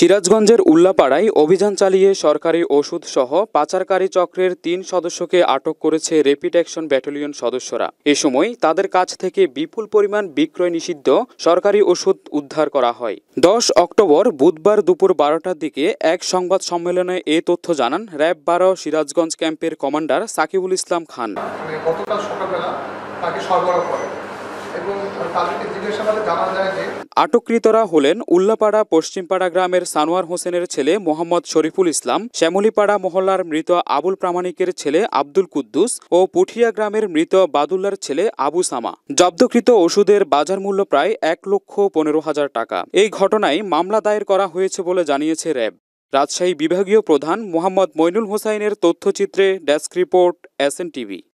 সিরাজগঞ্জের উল্লাপাড়ায় অভিযান চালিয়ে সরকারি ওষুধ সহ পাচারকারী চক্রের তিন সদস্যকে আটক করেছে রেপিড অ্যাকশন ব্যাটালিয়ন সদস্যরা এ সময় তাদের কাছ থেকে বিপুল পরিমাণ বিক্রয় নিষিদ্ধ সরকারি ওষুধ উদ্ধার করা হয় দশ অক্টোবর বুধবার দুপুর বারোটার দিকে এক সংবাদ সম্মেলনে এ তথ্য জানান র্যাব বারো সিরাজগঞ্জ ক্যাম্পের কমান্ডার সাকিবুল ইসলাম খান মানে তাকে সরবরাহ করে আটককৃতরা হলেন উল্লাপাড়া পশ্চিমপাড়া গ্রামের সানোয়ার হোসেনের ছেলে মোহাম্মদ শরীফুল ইসলাম শ্যামলিপাড়া মহল্লার মৃত আবুল প্রামাণিকের ছেলে আব্দুল কুদ্দুস ও পুঠিয়া গ্রামের মৃত বাদুল্লার ছেলে আবু সামা জব্দকৃত ওষুধের বাজার মূল্য প্রায় এক লক্ষ পনেরো হাজার টাকা এই ঘটনায় মামলা দায়ের করা হয়েছে বলে জানিয়েছে র্যাব রাজশাহী বিভাগীয় প্রধান মোহাম্মদ মইনুল হোসাইনের তথ্যচিত্রে ডেস্ক রিপোর্ট এস টিভি